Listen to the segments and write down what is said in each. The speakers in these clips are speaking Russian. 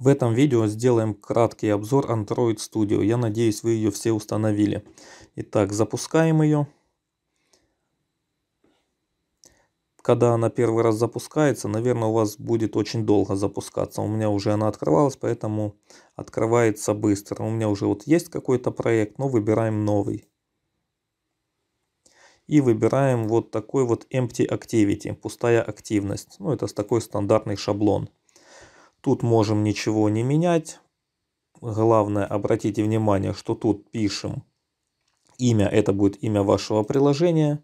В этом видео сделаем краткий обзор Android Studio. Я надеюсь, вы ее все установили. Итак, запускаем ее. Когда она первый раз запускается, наверное, у вас будет очень долго запускаться. У меня уже она открывалась, поэтому открывается быстро. У меня уже вот есть какой-то проект, но выбираем новый. И выбираем вот такой вот Empty Activity, пустая активность. Ну, это такой стандартный шаблон. Тут можем ничего не менять. Главное, обратите внимание, что тут пишем имя, это будет имя вашего приложения.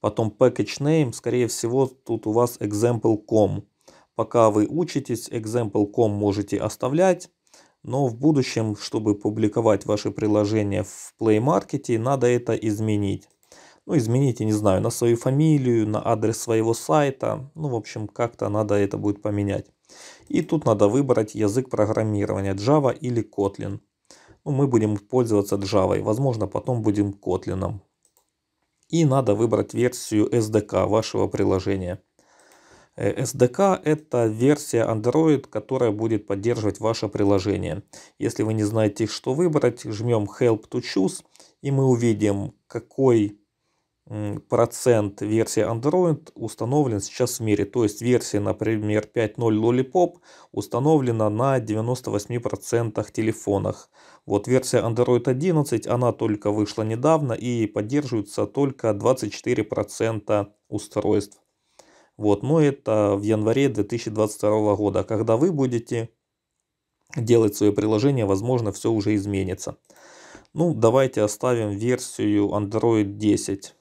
Потом package name, скорее всего, тут у вас example.com. Пока вы учитесь, example.com можете оставлять. Но в будущем, чтобы публиковать ваши приложения в Play Market, надо это изменить. Ну, измените, не знаю, на свою фамилию, на адрес своего сайта. Ну, в общем, как-то надо это будет поменять. И тут надо выбрать язык программирования Java или Kotlin. Ну, мы будем пользоваться Java, возможно потом будем Kotlin. И надо выбрать версию SDK вашего приложения. Э, SDK – это версия Android, которая будет поддерживать ваше приложение. Если вы не знаете, что выбрать, жмем Help to Choose, и мы увидим, какой процент версии Android установлен сейчас в мире. То есть версия, например, 5.0 Lollipop установлена на 98% телефонах. Вот версия Android 11, она только вышла недавно и поддерживается только 24% устройств. Вот, но это в январе 2022 года. Когда вы будете делать свое приложение, возможно, все уже изменится. Ну, давайте оставим версию Android 10.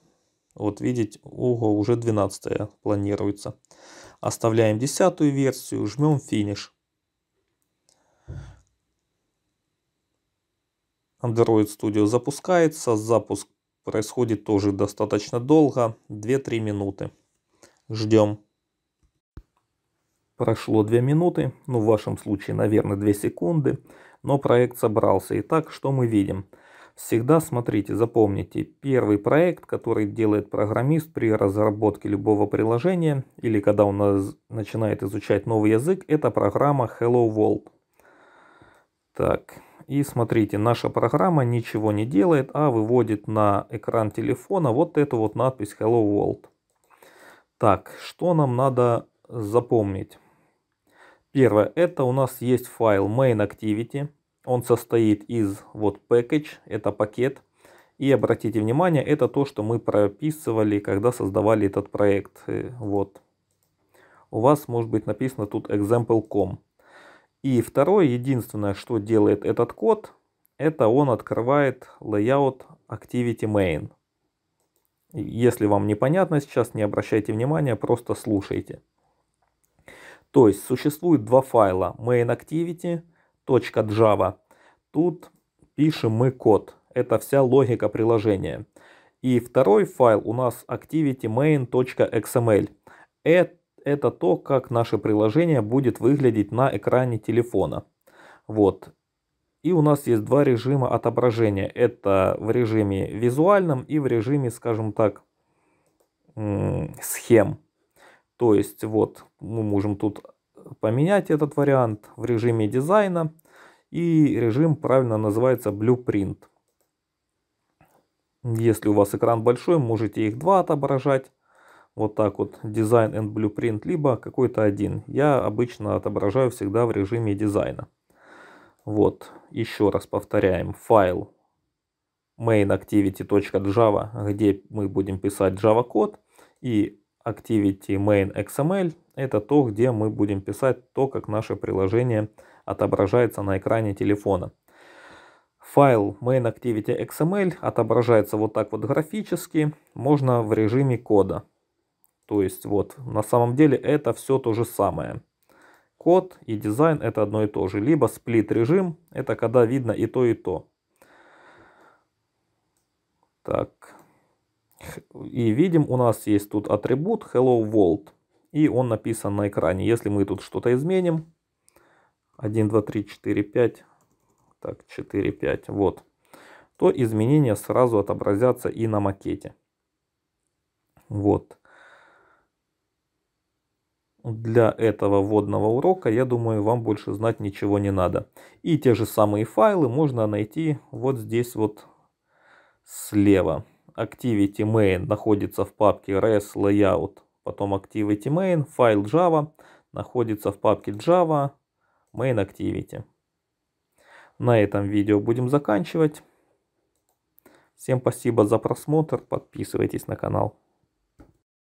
Вот видите, ого, уже 12 планируется. Оставляем десятую версию, жмем финиш. Android Studio запускается. Запуск происходит тоже достаточно долго, 2-3 минуты. Ждем. Прошло 2 минуты, ну в вашем случае, наверное, 2 секунды, но проект собрался. Итак, что мы видим? Всегда смотрите, запомните, первый проект, который делает программист при разработке любого приложения или когда он начинает изучать новый язык, это программа Hello World. Так, и смотрите, наша программа ничего не делает, а выводит на экран телефона вот эту вот надпись Hello World. Так, что нам надо запомнить? Первое, это у нас есть файл main activity он состоит из вот package, это пакет. И обратите внимание, это то, что мы прописывали, когда создавали этот проект. Э, вот. У вас может быть написано тут example.com. И второе, единственное, что делает этот код, это он открывает layout activity main. Если вам непонятно сейчас, не обращайте внимания, просто слушайте. То есть существует два файла main activity Java. Тут пишем мы код. Это вся логика приложения. И второй файл у нас activity_main.xml. Это, это то, как наше приложение будет выглядеть на экране телефона. Вот. И у нас есть два режима отображения. Это в режиме визуальном и в режиме, скажем так, схем. То есть вот мы можем тут поменять этот вариант в режиме дизайна. И режим правильно называется Blueprint. Если у вас экран большой, можете их два отображать. Вот так вот, дизайн and blueprint, либо какой-то один. Я обычно отображаю всегда в режиме дизайна. Вот, еще раз повторяем, файл mainActivity.java, где мы будем писать Java код. И Activity Main XML – это то, где мы будем писать то, как наше приложение отображается на экране телефона. Файл Main Activity XML отображается вот так вот графически, можно в режиме кода. То есть вот на самом деле это все то же самое. Код и дизайн это одно и то же. Либо сплит режим, это когда видно и то и то. Так, и видим, у нас есть тут атрибут hello world. И он написан на экране. Если мы тут что-то изменим, 1, 2, 3, 4, 5, так, 4, 5, вот, то изменения сразу отобразятся и на макете. Вот. Для этого вводного урока, я думаю, вам больше знать ничего не надо. И те же самые файлы можно найти вот здесь вот слева. Activity main находится в папке res layout, потом activity main, файл java находится в папке java main activity. На этом видео будем заканчивать. Всем спасибо за просмотр, подписывайтесь на канал.